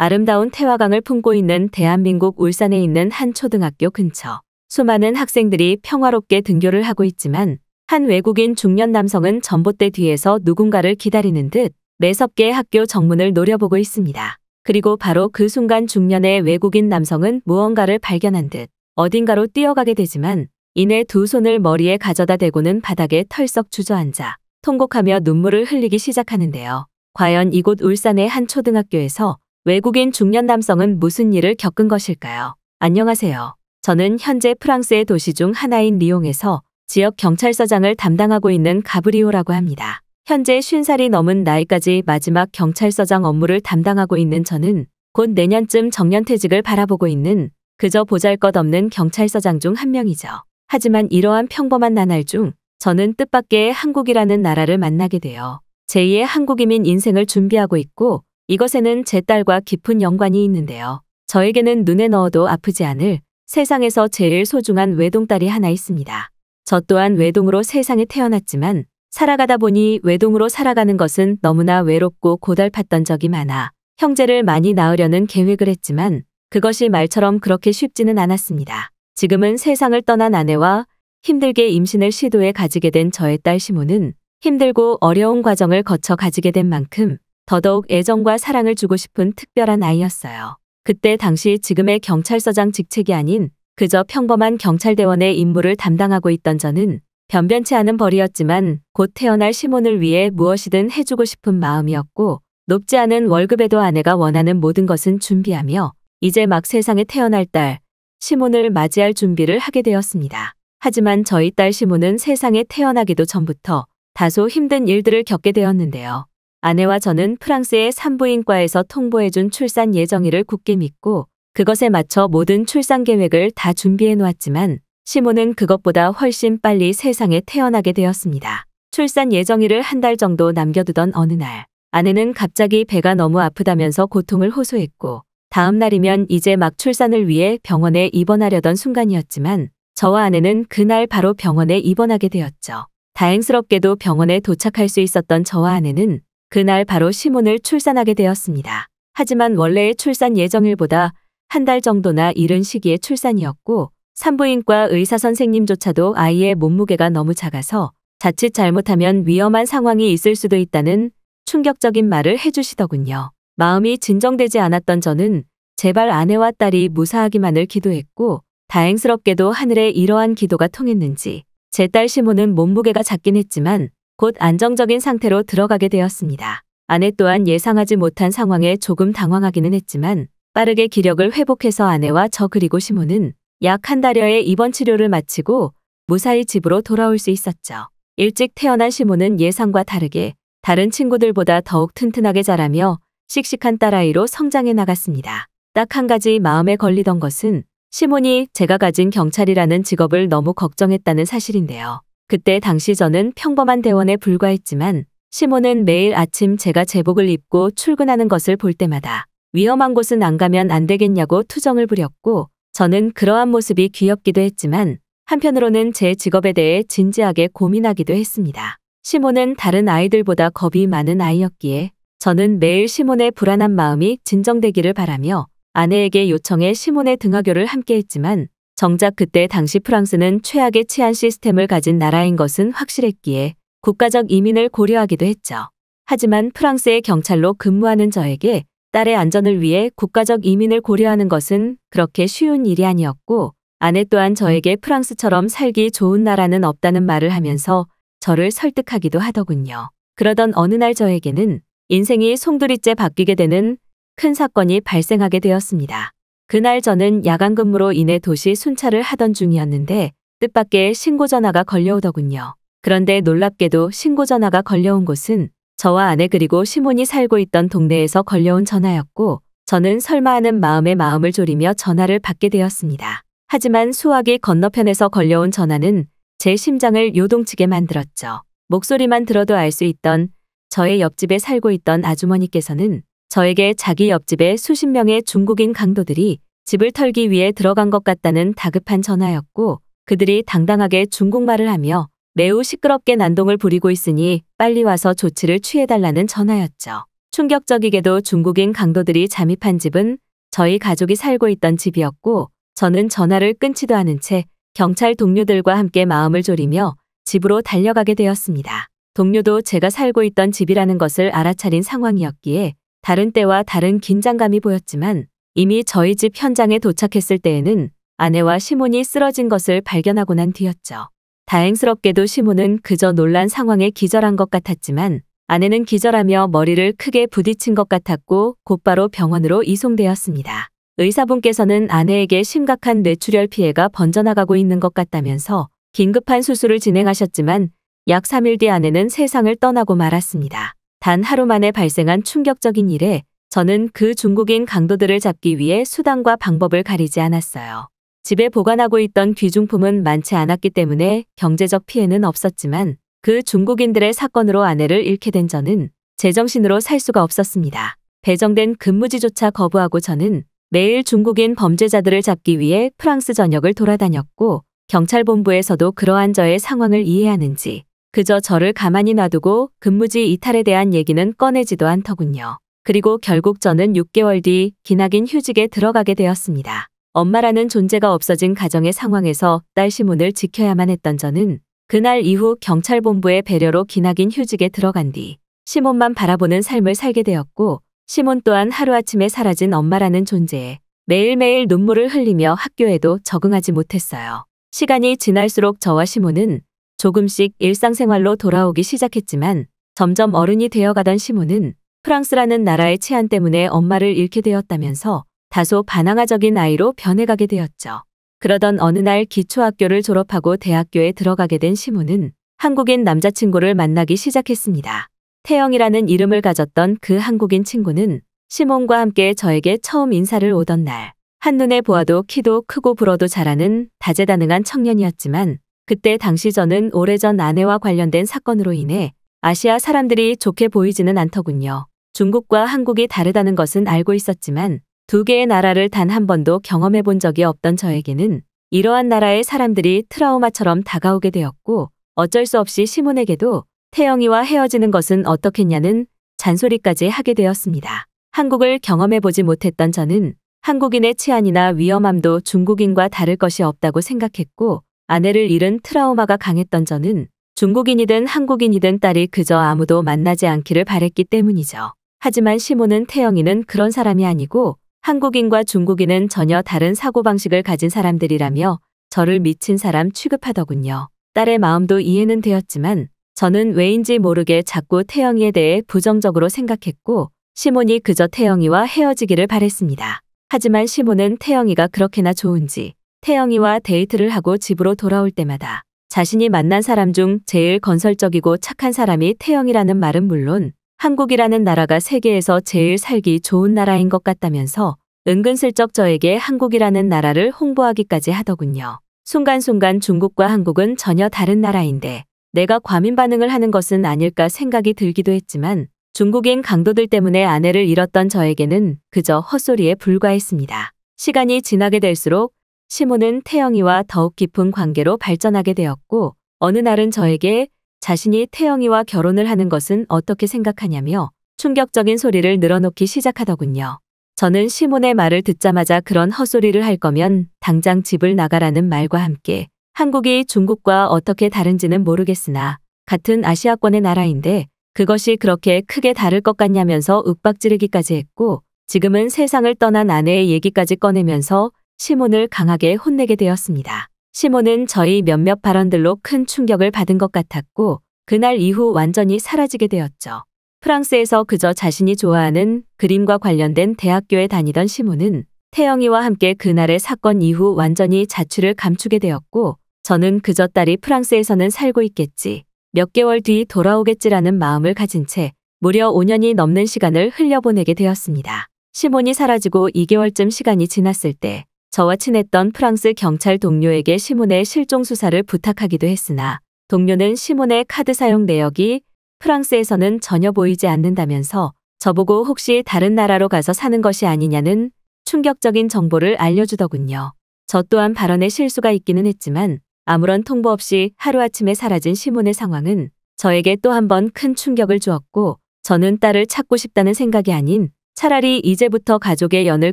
아름다운 태화강을 품고 있는 대한민국 울산에 있는 한 초등학교 근처. 수많은 학생들이 평화롭게 등교를 하고 있지만 한 외국인 중년 남성은 전봇대 뒤에서 누군가를 기다리는 듯 매섭게 학교 정문을 노려보고 있습니다. 그리고 바로 그 순간 중년의 외국인 남성은 무언가를 발견한 듯 어딘가로 뛰어가게 되지만 이내 두 손을 머리에 가져다 대고는 바닥에 털썩 주저앉아 통곡하며 눈물을 흘리기 시작하는데요. 과연 이곳 울산의 한 초등학교에서 외국인 중년 남성은 무슨 일을 겪은 것일까요? 안녕하세요. 저는 현재 프랑스의 도시 중 하나인 리옹에서 지역 경찰서장을 담당하고 있는 가브리오라고 합니다. 현재 50살이 넘은 나이까지 마지막 경찰서장 업무를 담당하고 있는 저는 곧 내년쯤 정년퇴직을 바라보고 있는 그저 보잘것없는 경찰서장 중 한 명이죠. 하지만 이러한 평범한 나날 중 저는 뜻밖의 한국이라는 나라를 만나게 되어 제2의 한국이민 인생을 준비하고 있고 이것에는 제 딸과 깊은 연관이 있는데요. 저에게는 눈에 넣어도 아프지 않을 세상에서 제일 소중한 외동딸이 하나 있습니다. 저 또한 외동으로 세상에 태어났지만 살아가다 보니 외동으로 살아가는 것은 너무나 외롭고 고달팠던 적이 많아 형제를 많이 낳으려는 계획을 했지만 그것이 말처럼 그렇게 쉽지는 않았습니다. 지금은 세상을 떠난 아내와 힘들게 임신을 시도해 가지게 된 저의 딸 시모는 힘들고 어려운 과정을 거쳐 가지게 된 만큼 더더욱 애정과 사랑을 주고 싶은 특별한 아이였어요. 그때 당시 지금의 경찰서장 직책이 아닌 그저 평범한 경찰대원의 임무를 담당하고 있던 저는 변변치 않은 벌이었지만 곧 태어날 시몬을 위해 무엇이든 해주고 싶은 마음이었고 높지 않은 월급에도 아내가 원하는 모든 것은 준비하며 이제 막 세상에 태어날 딸 시몬을 맞이할 준비를 하게 되었습니다. 하지만 저희 딸 시몬은 세상에 태어나기도 전부터 다소 힘든 일들을 겪게 되었는데요. 아내와 저는 프랑스의 산부인과에서 통보해준 출산 예정일을 굳게 믿고 그것에 맞춰 모든 출산 계획을 다 준비해 놓았지만 시모는 그것보다 훨씬 빨리 세상에 태어나게 되었습니다. 출산 예정일을 한 달 정도 남겨두던 어느 날 아내는 갑자기 배가 너무 아프다면서 고통을 호소했고 다음 날이면 이제 막 출산을 위해 병원에 입원하려던 순간이었지만 저와 아내는 그날 바로 병원에 입원하게 되었죠. 다행스럽게도 병원에 도착할 수 있었던 저와 아내는 그날 바로 시몬을 출산하게 되었습니다. 하지만 원래의 출산 예정일보다 한 달 정도나 이른 시기에 출산이었고 산부인과 의사 선생님조차도 아이의 몸무게가 너무 작아서 자칫 잘못하면 위험한 상황이 있을 수도 있다는 충격적인 말을 해주시더군요. 마음이 진정되지 않았던 저는 제발 아내와 딸이 무사하기만을 기도했고 다행스럽게도 하늘에 이러한 기도가 통했는지 제 딸시몬은 몸무게가 작긴 했지만 곧 안정적인 상태로 들어가게 되었습니다. 아내 또한 예상하지 못한 상황에 조금 당황하기는 했지만 빠르게 기력을 회복해서 아내와 저 그리고 시몬은 약 한 달여의 입원 치료를 마치고 무사히 집으로 돌아올 수 있었죠. 일찍 태어난 시몬은 예상과 다르게 다른 친구들보다 더욱 튼튼하게 자라며 씩씩한 딸아이로 성장해 나갔습니다. 딱 한 가지 마음에 걸리던 것은 시몬이 제가 가진 경찰이라는 직업을 너무 걱정했다는 사실인데요. 그때 당시 저는 평범한 대원에 불과했지만 시몬은 매일 아침 제가 제복을 입고 출근하는 것을 볼 때마다 위험한 곳은 안 가면 안 되겠냐고 투정을 부렸고 저는 그러한 모습이 귀엽기도 했지만 한편으로는 제 직업에 대해 진지하게 고민하기도 했습니다. 시몬은 다른 아이들보다 겁이 많은 아이였기에 저는 매일 시몬의 불안한 마음이 진정되기를 바라며 아내에게 요청해 시몬의 등하교를 함께했지만 정작 그때 당시 프랑스는 최악의 치안 시스템을 가진 나라인 것은 확실했기에 국가적 이민을 고려하기도 했죠. 하지만 프랑스의 경찰로 근무하는 저에게 딸의 안전을 위해 국가적 이민을 고려하는 것은 그렇게 쉬운 일이 아니었고 아내 또한 저에게 프랑스처럼 살기 좋은 나라는 없다는 말을 하면서 저를 설득하기도 하더군요. 그러던 어느 날 저에게는 인생이 송두리째 바뀌게 되는 큰 사건이 발생하게 되었습니다. 그날 저는 야간 근무로 인해 도시 순찰을 하던 중이었는데 뜻밖의 신고 전화가 걸려오더군요. 그런데 놀랍게도 신고 전화가 걸려온 곳은 저와 아내 그리고 시몬이 살고 있던 동네에서 걸려온 전화였고 저는 설마 하는 마음에 마음을 졸이며 전화를 받게 되었습니다. 하지만 수화기 건너편에서 걸려온 전화는 제 심장을 요동치게 만들었죠. 목소리만 들어도 알 수 있던 저의 옆집에 살고 있던 아주머니께서는 저에게 자기 옆집에 수십 명의 중국인 강도들이 집을 털기 위해 들어간 것 같다는 다급한 전화였고 그들이 당당하게 중국말을 하며 매우 시끄럽게 난동을 부리고 있으니 빨리 와서 조치를 취해달라는 전화였죠. 충격적이게도 중국인 강도들이 잠입한 집은 저희 가족이 살고 있던 집이었고 저는 전화를 끊지도 않은 채 경찰 동료들과 함께 마음을 졸이며 집으로 달려가게 되었습니다. 동료도 제가 살고 있던 집이라는 것을 알아차린 상황이었기에 다른 때와 다른 긴장감이 보였지만 이미 저희 집 현장에 도착했을 때에는 아내와 시몬이 쓰러진 것을 발견하고 난 뒤였죠. 다행스럽게도 시몬은 그저 놀란 상황에 기절한 것 같았지만 아내는 기절하며 머리를 크게 부딪힌 것 같았고 곧바로 병원으로 이송되었습니다. 의사분께서는 아내에게 심각한 뇌출혈 피해가 번져나가고 있는 것 같다면서 긴급한 수술을 진행하셨지만 약 3일 뒤 아내는 세상을 떠나고 말았습니다. 단 하루 만에 발생한 충격적인 일에 저는 그 중국인 강도들을 잡기 위해 수단과 방법을 가리지 않았어요. 집에 보관하고 있던 귀중품은 많지 않았기 때문에 경제적 피해는 없었지만 그 중국인들의 사건으로 아내를 잃게 된 저는 제정신으로 살 수가 없었습니다. 배정된 근무지조차 거부하고 저는 매일 중국인 범죄자들을 잡기 위해 프랑스 전역을 돌아다녔고 경찰본부에서도 그러한 저의 상황을 이해하는지 그저 저를 가만히 놔두고 근무지 이탈에 대한 얘기는 꺼내지도 않더군요. 그리고 결국 저는 6개월 뒤 기나긴 휴직에 들어가게 되었습니다. 엄마라는 존재가 없어진 가정의 상황에서 딸 시몬을 지켜야만 했던 저는 그날 이후 경찰본부의 배려로 기나긴 휴직에 들어간 뒤 시몬만 바라보는 삶을 살게 되었고 시몬 또한 하루아침에 사라진 엄마라는 존재에 매일매일 눈물을 흘리며 학교에도 적응하지 못했어요. 시간이 지날수록 저와 시몬은 조금씩 일상생활로 돌아오기 시작했지만 점점 어른이 되어가던 시몬은 프랑스라는 나라의 치안 때문에 엄마를 잃게 되었다면서 다소 반항아적인 아이로 변해가게 되었죠. 그러던 어느 날 기초학교를 졸업하고 대학교에 들어가게 된 시몬은 한국인 남자친구를 만나기 시작했습니다. 태영이라는 이름을 가졌던 그 한국인 친구는 시몬과 함께 저에게 처음 인사를 오던 날 한눈에 보아도 키도 크고 불어도 잘하는 다재다능한 청년이었지만 그때 당시 저는 오래전 아내와 관련된 사건으로 인해 아시아 사람들이 좋게 보이지는 않더군요. 중국과 한국이 다르다는 것은 알고 있었지만 두 개의 나라를 단 한 번도 경험해 본 적이 없던 저에게는 이러한 나라의 사람들이 트라우마처럼 다가오게 되었고 어쩔 수 없이 시몬에게도 태영이와 헤어지는 것은 어떻겠냐는 잔소리까지 하게 되었습니다. 한국을 경험해보지 못했던 저는 한국인의 치안이나 위험함도 중국인과 다를 것이 없다고 생각했고 아내를 잃은 트라우마가 강했던 저는 중국인이든 한국인이든 딸이 그저 아무도 만나지 않기를 바랬기 때문이죠. 하지만 시몬은 태영이는 그런 사람이 아니고 한국인과 중국인은 전혀 다른 사고방식을 가진 사람들이라며 저를 미친 사람 취급하더군요. 딸의 마음도 이해는 되었지만 저는 왜인지 모르게 자꾸 태영이에 대해 부정적으로 생각했고 시몬이 그저 태영이와 헤어지기를 바랬습니다. 하지만 시몬은 태영이가 그렇게나 좋은지 태영이와 데이트를 하고 집으로 돌아올 때마다 자신이 만난 사람 중 제일 건설적이고 착한 사람이 태영이라는 말은 물론 한국이라는 나라가 세계에서 제일 살기 좋은 나라인 것 같다면서 은근슬쩍 저에게 한국이라는 나라를 홍보하기까지 하더군요. 순간순간 중국과 한국은 전혀 다른 나라인데 내가 과민 반응을 하는 것은 아닐까 생각이 들기도 했지만 중국인 강도들 때문에 아내를 잃었던 저에게는 그저 헛소리에 불과했습니다. 시간이 지나게 될수록 시몬은 태영이와 더욱 깊은 관계로 발전하게 되었고 어느 날은 저에게 자신이 태영이와 결혼을 하는 것은 어떻게 생각하냐며 충격적인 소리를 늘어놓기 시작하더군요. 저는 시몬의 말을 듣자마자 그런 헛소리를 할 거면 당장 집을 나가라는 말과 함께 한국이 중국과 어떻게 다른지는 모르겠으나 같은 아시아권의 나라인데 그것이 그렇게 크게 다를 것 같냐면서 윽박지르기까지 했고 지금은 세상을 떠난 아내의 얘기까지 꺼내면서 시몬을 강하게 혼내게 되었습니다. 시몬은 저희 몇몇 발언들로 큰 충격을 받은 것 같았고 그날 이후 완전히 사라지게 되었죠. 프랑스에서 그저 자신이 좋아하는 그림과 관련된 대학교에 다니던 시몬은 태영이와 함께 그날의 사건 이후 완전히 자취를 감추게 되었고 저는 그저 딸이 프랑스에서는 살고 있겠지 몇 개월 뒤 돌아오겠지라는 마음을 가진 채 무려 5년이 넘는 시간을 흘려보내게 되었습니다. 시몬이 사라지고 2개월쯤 시간이 지났을 때 저와 친했던 프랑스 경찰 동료에게 시몬의 실종 수사를 부탁하기도 했으나 동료는 시몬의 카드 사용 내역이 프랑스에서는 전혀 보이지 않는다면서 저보고 혹시 다른 나라로 가서 사는 것이 아니냐는 충격적인 정보를 알려주더군요. 저 또한 발언에 실수가 있기는 했지만 아무런 통보 없이 하루아침에 사라진 시몬의 상황은 저에게 또 한 번 큰 충격을 주었고 저는 딸을 찾고 싶다는 생각이 아닌 차라리 이제부터 가족의 연을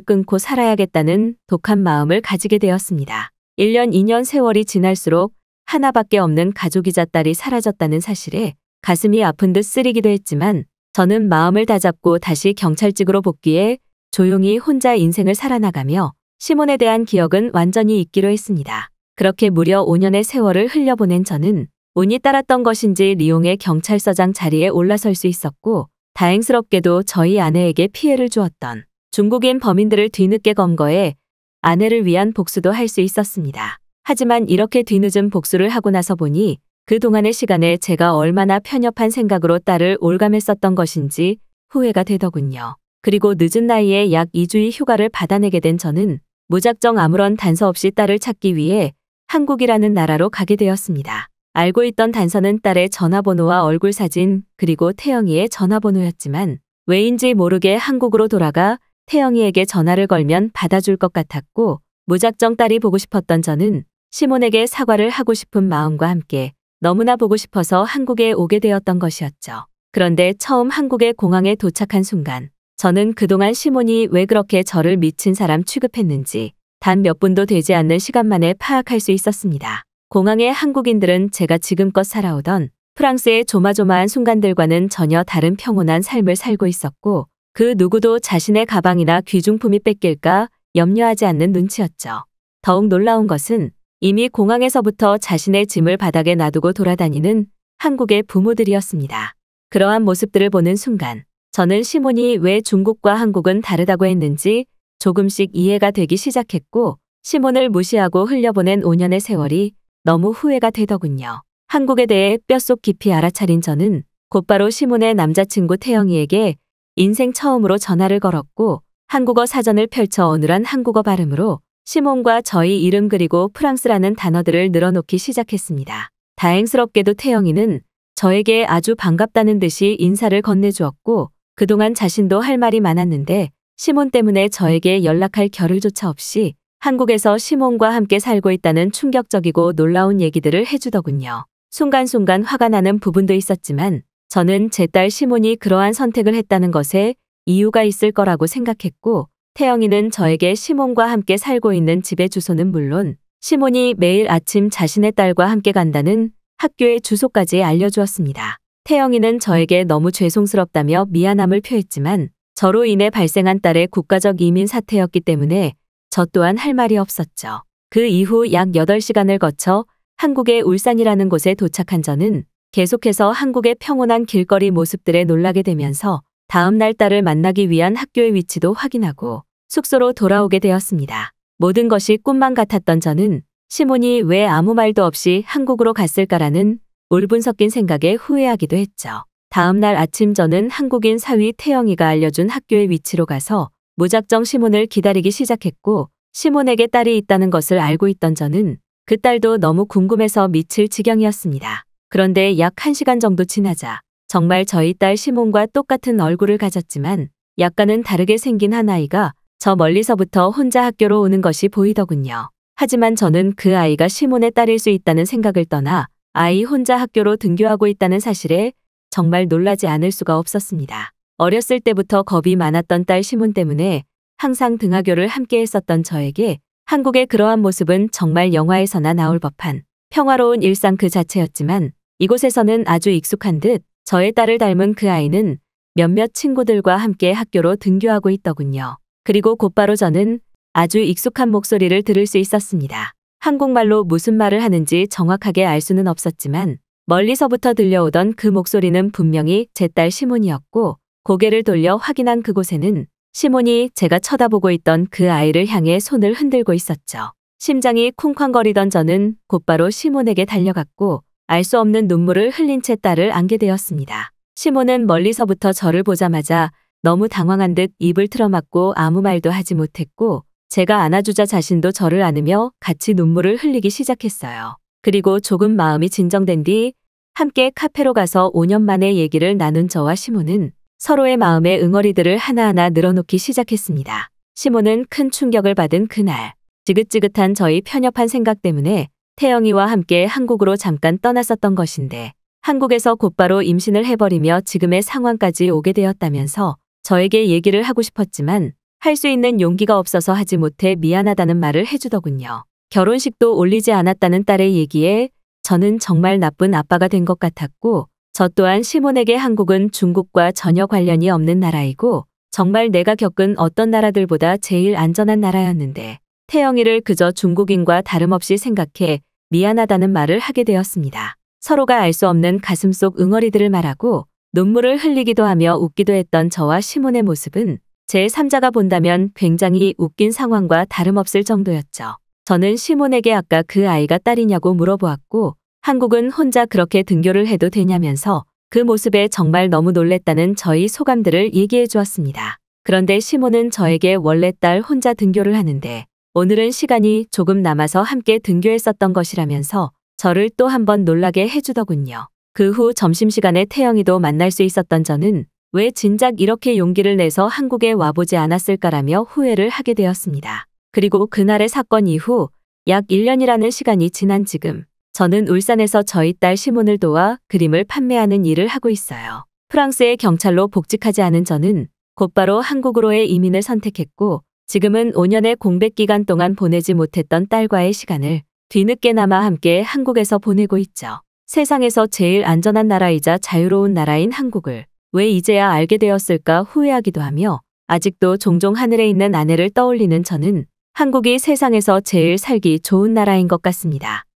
끊고 살아야겠다는 독한 마음을 가지게 되었습니다. 1년 2년 세월이 지날수록 하나밖에 없는 가족이자 딸이 사라졌다는 사실에 가슴이 아픈 듯 쓰리기도 했지만 저는 마음을 다잡고 다시 경찰직으로 복귀해 조용히 혼자 인생을 살아나가며 시몬에 대한 기억은 완전히 잊기로 했습니다. 그렇게 무려 5년의 세월을 흘려보낸 저는 운이 따랐던 것인지 리옹의 경찰서장 자리에 올라설 수 있었고 다행스럽게도 저희 아내에게 피해를 주었던 중국인 범인들을 뒤늦게 검거해 아내를 위한 복수도 할 수 있었습니다. 하지만 이렇게 뒤늦은 복수를 하고 나서 보니 그동안의 시간에 제가 얼마나 편협한 생각으로 딸을 올감했었던 것인지 후회가 되더군요. 그리고 늦은 나이에 약 2주의 휴가를 받아내게 된 저는 무작정 아무런 단서 없이 딸을 찾기 위해 한국이라는 나라로 가게 되었습니다. 알고 있던 단서는 딸의 전화번호와 얼굴 사진 그리고 태영이의 전화번호였지만 왜인지 모르게 한국으로 돌아가 태영이에게 전화를 걸면 받아줄 것 같았고 무작정 딸이 보고 싶었던 저는 시몬에게 사과를 하고 싶은 마음과 함께 너무나 보고 싶어서 한국에 오게 되었던 것이었죠. 그런데 처음 한국의 공항에 도착한 순간 저는 그동안 시몬이 왜 그렇게 저를 미친 사람 취급했는지 단 몇 분도 되지 않는 시간 만에 파악할 수 있었습니다. 공항의 한국인들은 제가 지금껏 살아오던 프랑스의 조마조마한 순간들과는 전혀 다른 평온한 삶을 살고 있었고 그 누구도 자신의 가방이나 귀중품이 뺏길까 염려하지 않는 눈치였죠. 더욱 놀라운 것은 이미 공항에서부터 자신의 짐을 바닥에 놔두고 돌아다니는 한국의 부모들이었습니다. 그러한 모습들을 보는 순간 저는 시몬이 왜 중국과 한국은 다르다고 했는지 조금씩 이해가 되기 시작했고 시몬을 무시하고 흘려보낸 5년의 세월이 너무 후회가 되더군요. 한국에 대해 뼛속 깊이 알아차린 저는 곧바로 시몬의 남자친구 태영이에게 인생 처음으로 전화를 걸었고 한국어 사전을 펼쳐 어눌한 한국어 발음으로 시몬과 저희 이름 그리고 프랑스라는 단어들을 늘어놓기 시작했습니다. 다행스럽게도 태영이는 저에게 아주 반갑다는 듯이 인사를 건네주었고 그동안 자신도 할 말이 많았는데 시몬 때문에 저에게 연락할 겨를조차 없이 한국에서 시몬과 함께 살고 있다는 충격적이고 놀라운 얘기들을 해주더군요. 순간순간 화가 나는 부분도 있었지만 저는 제 딸 시몬이 그러한 선택을 했다는 것에 이유가 있을 거라고 생각했고 태영이는 저에게 시몬과 함께 살고 있는 집의 주소는 물론 시몬이 매일 아침 자신의 딸과 함께 간다는 학교의 주소까지 알려주었습니다. 태영이는 저에게 너무 죄송스럽다며 미안함을 표했지만 저로 인해 발생한 딸의 국가적 이민 사태였기 때문에 저 또한 할 말이 없었죠. 그 이후 약 8시간을 거쳐 한국의 울산이라는 곳에 도착한 저는 계속해서 한국의 평온한 길거리 모습들에 놀라게 되면서 다음 날 딸을 만나기 위한 학교의 위치도 확인하고 숙소로 돌아오게 되었습니다. 모든 것이 꿈만 같았던 저는 시몬이 왜 아무 말도 없이 한국으로 갔을까라는 울분 섞인 생각에 후회하기도 했죠. 다음 날 아침 저는 한국인 사위 태영이가 알려준 학교의 위치로 가서 무작정 시몬을 기다리기 시작했고 시몬에게 딸이 있다는 것을 알고 있던 저는 그 딸도 너무 궁금해서 미칠 지경이었습니다. 그런데 약 1시간 정도 지나자 정말 저희 딸 시몬과 똑같은 얼굴을 가졌지만 약간은 다르게 생긴 한 아이가 저 멀리서부터 혼자 학교로 오는 것이 보이더군요. 하지만 저는 그 아이가 시몬의 딸일 수 있다는 생각을 떠나 아이 혼자 학교로 등교하고 있다는 사실에 정말 놀라지 않을 수가 없었습니다. 어렸을 때부터 겁이 많았던 딸 시문 때문에 항상 등하교를 함께 했었던 저에게 한국의 그러한 모습은 정말 영화에서나 나올 법한 평화로운 일상 그 자체였지만 이곳에서는 아주 익숙한 듯 저의 딸을 닮은 그 아이는 몇몇 친구들과 함께 학교로 등교하고 있더군요. 그리고 곧바로 저는 아주 익숙한 목소리를 들을 수 있었습니다. 한국말로 무슨 말을 하는지 정확하게 알 수는 없었지만 멀리서부터 들려오던 그 목소리는 분명히 제 딸 시몬이었고 고개를 돌려 확인한 그곳에는 시몬이 제가 쳐다보고 있던 그 아이를 향해 손을 흔들고 있었죠. 심장이 쿵쾅거리던 저는 곧바로 시몬에게 달려갔고 알 수 없는 눈물을 흘린 채 딸을 안게 되었습니다. 시몬은 멀리서부터 저를 보자마자 너무 당황한 듯 입을 틀어막고 아무 말도 하지 못했고 제가 안아주자 자신도 저를 안으며 같이 눈물을 흘리기 시작했어요. 그리고 조금 마음이 진정된 뒤 함께 카페로 가서 5년 만에 얘기를 나눈 저와 시몬은 서로의 마음에 응어리들을 하나하나 늘어놓기 시작했습니다. 시몬은 큰 충격을 받은 그날 지긋지긋한 저희 편협한 생각 때문에 태영이와 함께 한국으로 잠깐 떠났었던 것인데 한국에서 곧바로 임신을 해버리며 지금의 상황까지 오게 되었다면서 저에게 얘기를 하고 싶었지만 할 수 있는 용기가 없어서 하지 못해 미안하다는 말을 해주더군요. 결혼식도 올리지 않았다는 딸의 얘기에 저는 정말 나쁜 아빠가 된 것 같았고 저 또한 시몬에게 한국은 중국과 전혀 관련이 없는 나라이고 정말 내가 겪은 어떤 나라들보다 제일 안전한 나라였는데 태영이를 그저 중국인과 다름없이 생각해 미안하다는 말을 하게 되었습니다. 서로가 알 수 없는 가슴속 응어리들을 말하고 눈물을 흘리기도 하며 웃기도 했던 저와 시몬의 모습은 제3자가 본다면 굉장히 웃긴 상황과 다름없을 정도였죠. 저는 시몬에게 아까 그 아이가 딸이냐고 물어보았고 한국은 혼자 그렇게 등교를 해도 되냐면서 그 모습에 정말 너무 놀랬다는 저희 소감들을 얘기해 주었습니다. 그런데 시모는 저에게 원래 딸 혼자 등교를 하는데 오늘은 시간이 조금 남아서 함께 등교했었던 것이라면서 저를 또한번 놀라게 해주더군요. 그 후 점심시간에 태영이도 만날 수 있었던 저는 왜 진작 이렇게 용기를 내서 한국에 와보지 않았을까라며 후회를 하게 되었습니다. 그리고 그날의 사건 이후 약 1년이라는 시간이 지난 지금 저는 울산에서 저희 딸 시몬을 도와 그림을 판매하는 일을 하고 있어요. 프랑스의 경찰로 복직하지 않은 저는 곧바로 한국으로의 이민을 선택했고 지금은 5년의 공백 기간 동안 보내지 못했던 딸과의 시간을 뒤늦게나마 함께 한국에서 보내고 있죠. 세상에서 제일 안전한 나라이자 자유로운 나라인 한국을 왜 이제야 알게 되었을까 후회하기도 하며 아직도 종종 하늘에 있는 아내를 떠올리는 저는 한국이 세상에서 제일 살기 좋은 나라인 것 같습니다.